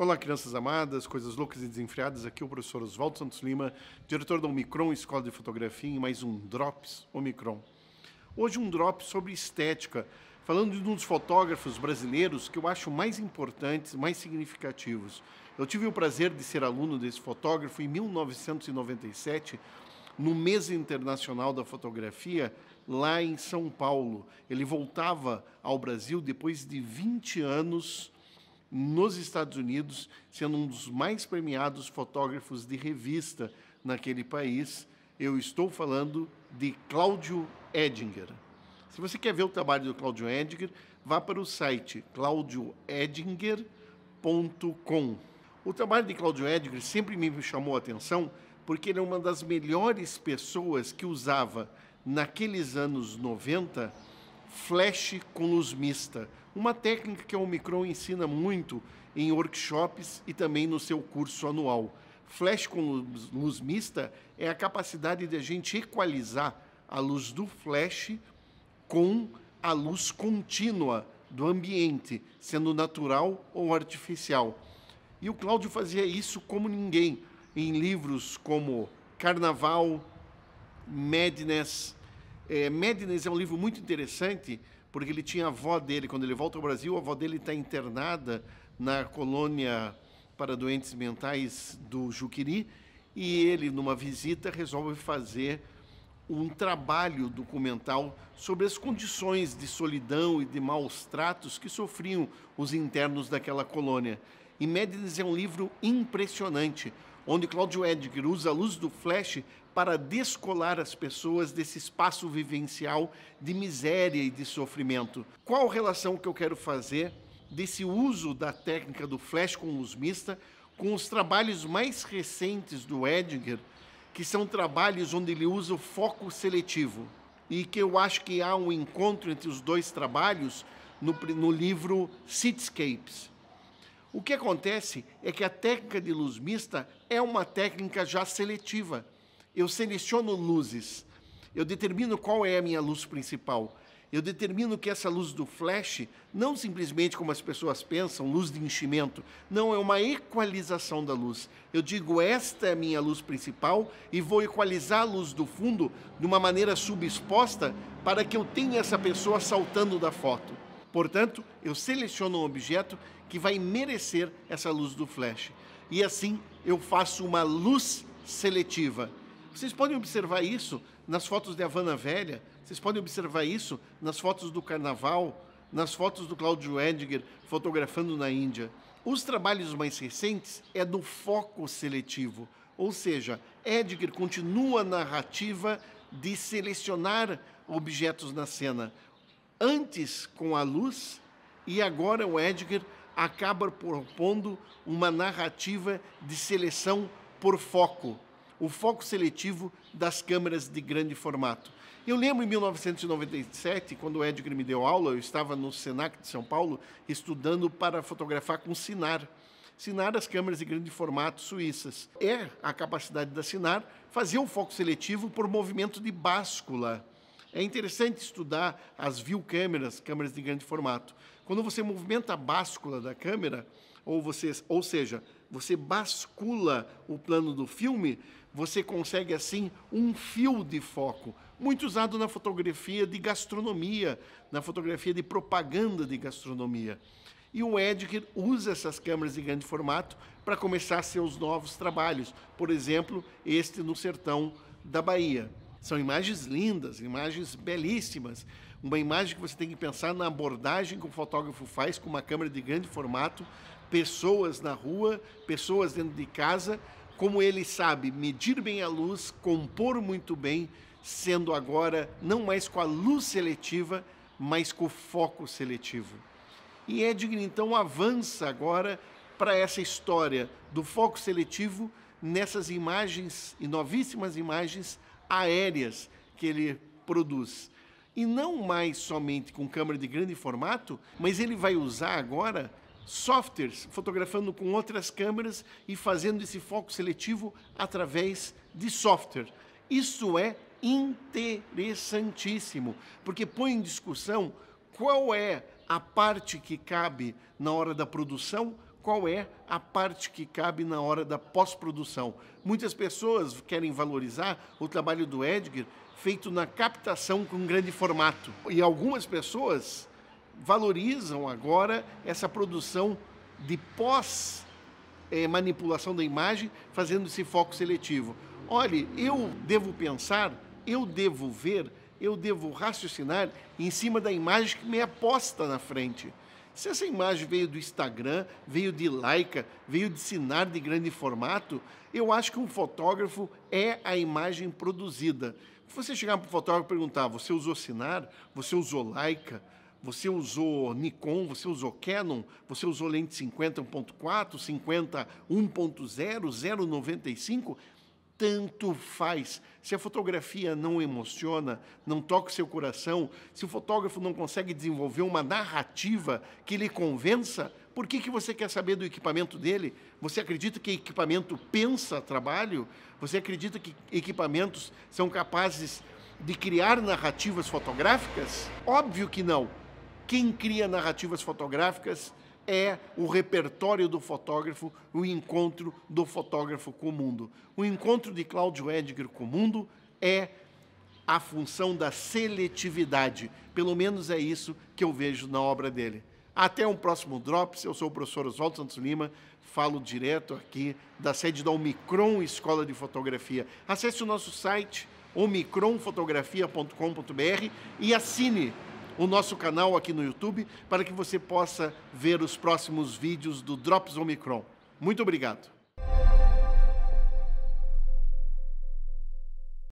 Olá, crianças amadas, coisas loucas e desenfreadas. Aqui é o professor Oswaldo Santos Lima, diretor da Omicron Escola de Fotografia, em mais um Drops Omicron. Hoje, um drop sobre estética, falando de um dos fotógrafos brasileiros que eu acho mais importantes, mais significativos. Eu tive o prazer de ser aluno desse fotógrafo em 1997 no Mês Internacional da Fotografia, lá em São Paulo. Ele voltava ao Brasil depois de 20 anos nos Estados Unidos, sendo um dos mais premiados fotógrafos de revista naquele país. Eu estou falando de Cláudio Edinger. Se você quer ver o trabalho do Cláudio Edinger, vá para o site claudioedinger.com. O trabalho de Cláudio Edinger sempre me chamou a atenção porque ele é uma das melhores pessoas que usava naqueles anos 90 flash com luz mista, uma técnica que a Omicron ensina muito em workshops e também no seu curso anual. Flash com luz mista é a capacidade de a gente equalizar a luz do flash com a luz contínua do ambiente, sendo natural ou artificial. E o Cláudio fazia isso como ninguém em livros como Carnaval, Madness, é, Madness é um livro muito interessante, porque ele tinha a avó dele, quando ele volta ao Brasil, a avó dele está internada na colônia para doentes mentais do Juquiri, e ele, numa visita, resolve fazer um trabalho documental sobre as condições de solidão e de maus tratos que sofriam os internos daquela colônia. E Médides é um livro impressionante, onde Cláudio Edgar usa a luz do flash para descolar as pessoas desse espaço vivencial de miséria e de sofrimento. Qual relação que eu quero fazer desse uso da técnica do flash com os mista com os trabalhos mais recentes do Edgar, que são trabalhos onde ele usa o foco seletivo e que eu acho que há um encontro entre os dois trabalhos no, no livro Cityscapes. O que acontece é que a técnica de luz mista é uma técnica já seletiva eu seleciono luzes, eu determino qual é a minha luz principal. Eu determino que essa luz do flash, não simplesmente como as pessoas pensam, luz de enchimento, não é uma equalização da luz. Eu digo, esta é a minha luz principal e vou equalizar a luz do fundo de uma maneira subexposta para que eu tenha essa pessoa saltando da foto. Portanto, eu seleciono um objeto que vai merecer essa luz do flash. E assim eu faço uma luz seletiva. Vocês podem observar isso nas fotos de Havana Velha, vocês podem observar isso nas fotos do Carnaval, nas fotos do Cláudio Edgar fotografando na Índia. Os trabalhos mais recentes é do foco seletivo, ou seja, Edgar continua a narrativa de selecionar objetos na cena, antes com a luz e agora o Edgar acaba propondo uma narrativa de seleção por foco o foco seletivo das câmeras de grande formato. Eu lembro em 1997, quando o Edgar me deu aula, eu estava no Senac de São Paulo estudando para fotografar com Sinar. Sinar, as câmeras de grande formato suíças. É a capacidade da Sinar fazer um foco seletivo por movimento de báscula. É interessante estudar as view câmeras, câmeras de grande formato. Quando você movimenta a báscula da câmera, ou, você, ou seja, você bascula o plano do filme, você consegue assim um fio de foco, muito usado na fotografia de gastronomia, na fotografia de propaganda de gastronomia. E o Edgar usa essas câmeras de grande formato para começar seus novos trabalhos, por exemplo, este no sertão da Bahia. São imagens lindas, imagens belíssimas. Uma imagem que você tem que pensar na abordagem que o fotógrafo faz com uma câmera de grande formato pessoas na rua, pessoas dentro de casa, como ele sabe medir bem a luz, compor muito bem, sendo agora não mais com a luz seletiva, mas com o foco seletivo. E Edgar então avança agora para essa história do foco seletivo nessas imagens e novíssimas imagens aéreas que ele produz. E não mais somente com câmera de grande formato, mas ele vai usar agora softwares, fotografando com outras câmeras e fazendo esse foco seletivo através de software. Isso é interessantíssimo, porque põe em discussão qual é a parte que cabe na hora da produção, qual é a parte que cabe na hora da pós-produção. Muitas pessoas querem valorizar o trabalho do Edgar feito na captação com grande formato. E algumas pessoas valorizam agora essa produção de pós-manipulação da imagem, fazendo esse foco seletivo. Olhe, eu devo pensar, eu devo ver, eu devo raciocinar em cima da imagem que me é posta na frente. Se essa imagem veio do Instagram, veio de Leica, veio de Sinar de grande formato, eu acho que um fotógrafo é a imagem produzida. Se você chegar para o fotógrafo e perguntar, você usou Sinar? Você usou Leica? você usou Nikon, você usou Canon, você usou lente 50 1.4, 50 1.0, 0.95, tanto faz. Se a fotografia não emociona, não toca o seu coração, se o fotógrafo não consegue desenvolver uma narrativa que lhe convença, por que, que você quer saber do equipamento dele? Você acredita que equipamento pensa trabalho? Você acredita que equipamentos são capazes de criar narrativas fotográficas? Óbvio que não. Quem cria narrativas fotográficas é o repertório do fotógrafo, o encontro do fotógrafo com o mundo. O encontro de Cláudio Edgar com o mundo é a função da seletividade. Pelo menos é isso que eu vejo na obra dele. Até um próximo Drops. Eu sou o professor Oswaldo Santos Lima, falo direto aqui da sede da Omicron Escola de Fotografia. Acesse o nosso site omicronfotografia.com.br e assine o nosso canal aqui no YouTube para que você possa ver os próximos vídeos do Drops Omicron. Muito obrigado.